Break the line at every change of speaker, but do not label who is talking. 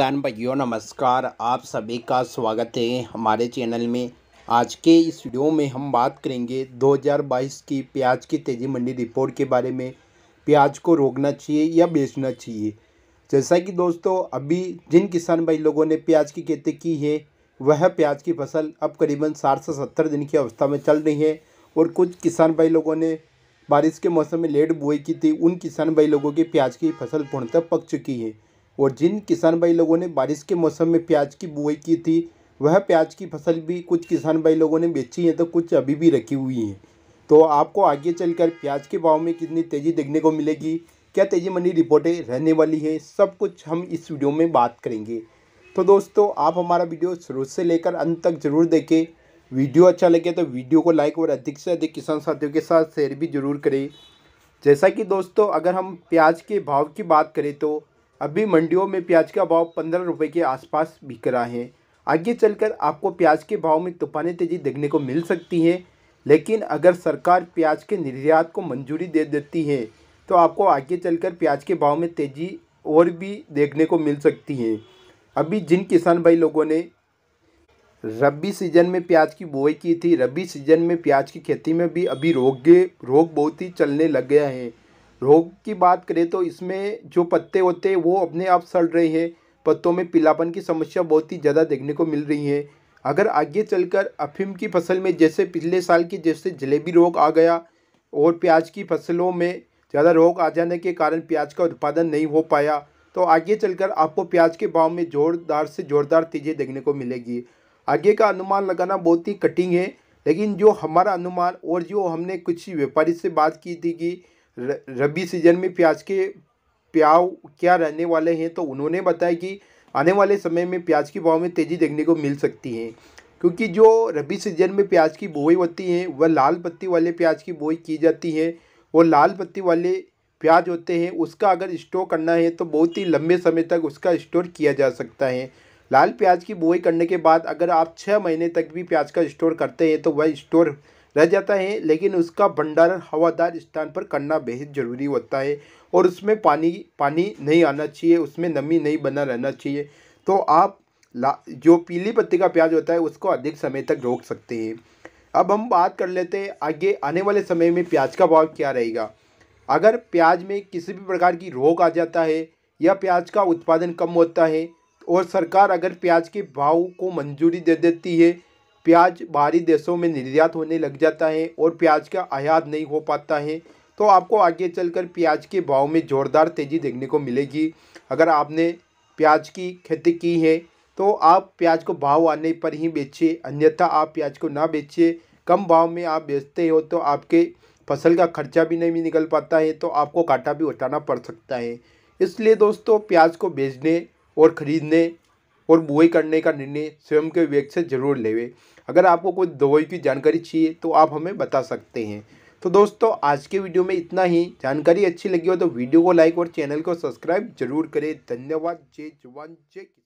किसान भाइयों नमस्कार आप सभी का स्वागत है हमारे चैनल में आज के इस वीडियो में हम बात करेंगे 2022 की प्याज की तेज़ी मंडी रिपोर्ट के बारे में प्याज को रोकना चाहिए या बेचना चाहिए जैसा कि दोस्तों अभी जिन किसान भाई लोगों ने प्याज की खेती की है वह प्याज की फसल अब करीबन साठ से सत्तर दिन की अवस्था में चल रही है और कुछ किसान भाई लोगों ने बारिश के मौसम में लेट बुआई की थी उन किसान भाई लोगों की प्याज की फसल पूर्णतः पक चुकी है और जिन किसान भाई लोगों ने बारिश के मौसम में प्याज की बुआई की थी वह प्याज की फसल भी कुछ किसान भाई लोगों ने बेची है तो कुछ अभी भी रखी हुई हैं तो आपको आगे चलकर प्याज के भाव में कितनी तेज़ी देखने को मिलेगी क्या तेज़ी मंडी रिपोर्टें रहने वाली है सब कुछ हम इस वीडियो में बात करेंगे तो दोस्तों आप हमारा वीडियो शुरू से लेकर अंत तक जरूर देखें वीडियो अच्छा लगे तो वीडियो को लाइक और अधिक से अधिक किसान साथियों के साथ शेयर भी जरूर करें जैसा कि दोस्तों अगर हम प्याज के भाव की बात करें तो अभी मंडियों में प्याज का भाव पंद्रह रुपये के आसपास बिक रहा है आगे चलकर आपको प्याज के भाव में तूफानी तेज़ी देखने को मिल सकती है लेकिन अगर सरकार प्याज के निर्यात को मंजूरी दे देती है तो आपको आगे चलकर प्याज के भाव में तेज़ी और भी देखने को मिल सकती है अभी जिन किसान भाई लोगों ने रबी सीजन में प्याज की बुआई की थी रबी सीजन में प्याज की खेती में भी अभी रोग रोग बहुत ही चलने लग गया है रोग की बात करें तो इसमें जो पत्ते होते हैं वो अपने आप सड़ रहे हैं पत्तों में पीलापन की समस्या बहुत ही ज़्यादा देखने को मिल रही है अगर आगे चलकर अफीम की फसल में जैसे पिछले साल की जैसे जलेबी रोग आ गया और प्याज की फसलों में ज़्यादा रोग आ जाने के कारण प्याज का उत्पादन नहीं हो पाया तो आगे चलकर आपको प्याज के भाव में जोरदार से जोरदार तेज़ी देखने को मिलेगी आगे का अनुमान लगाना बहुत ही कठिन है लेकिन जो हमारा अनुमान और जो हमने कुछ व्यापारी से बात की थी कि रबी सीजन में प्याज के प्याव क्या रहने वाले हैं तो उन्होंने बताया कि आने वाले समय में प्याज की भाव में तेज़ी देखने को मिल सकती है क्योंकि जो रबी सीजन में प्याज की बोई होती है वह लाल पत्ती वाले प्याज की बोई की जाती है वो लाल पत्ती वाले प्याज होते हैं उसका अगर स्टोर करना है तो बहुत ही लंबे समय तक उसका स्टोर किया जा सकता है लाल प्याज की बुआई करने के बाद अगर आप छः महीने तक भी प्याज का स्टोर करते हैं तो वह स्टोर रह जाता है लेकिन उसका भंडारण हवादार स्थान पर करना बेहद ज़रूरी होता है और उसमें पानी पानी नहीं आना चाहिए उसमें नमी नहीं बना रहना चाहिए तो आप ला जो पीली पत्ती का प्याज होता है उसको अधिक समय तक रोक सकते हैं अब हम बात कर लेते हैं आगे आने वाले समय में प्याज का भाव क्या रहेगा अगर प्याज में किसी भी प्रकार की रोग आ जाता है या प्याज का उत्पादन कम होता है और सरकार अगर प्याज के भाव को मंजूरी दे देती है प्याज बाहरी देशों में निर्यात होने लग जाता है और प्याज का आयात नहीं हो पाता है तो आपको आगे चलकर प्याज के भाव में ज़ोरदार तेज़ी देखने को मिलेगी अगर आपने प्याज की खेती की है तो आप प्याज को भाव आने पर ही बेचिए अन्यथा आप प्याज को ना बेचिए कम भाव में आप बेचते हो तो आपके फसल का खर्चा भी नहीं निकल पाता है तो आपको काटा भी उठाना पड़ सकता है इसलिए दोस्तों प्याज को बेचने और ख़रीदने और बुआई करने का निर्णय स्वयं के विवेक से जरूर लेवे अगर आपको कोई दवाई की जानकारी चाहिए तो आप हमें बता सकते हैं तो दोस्तों आज के वीडियो में इतना ही जानकारी अच्छी लगी हो तो वीडियो को लाइक और चैनल को सब्सक्राइब जरूर करें धन्यवाद जय जवान जय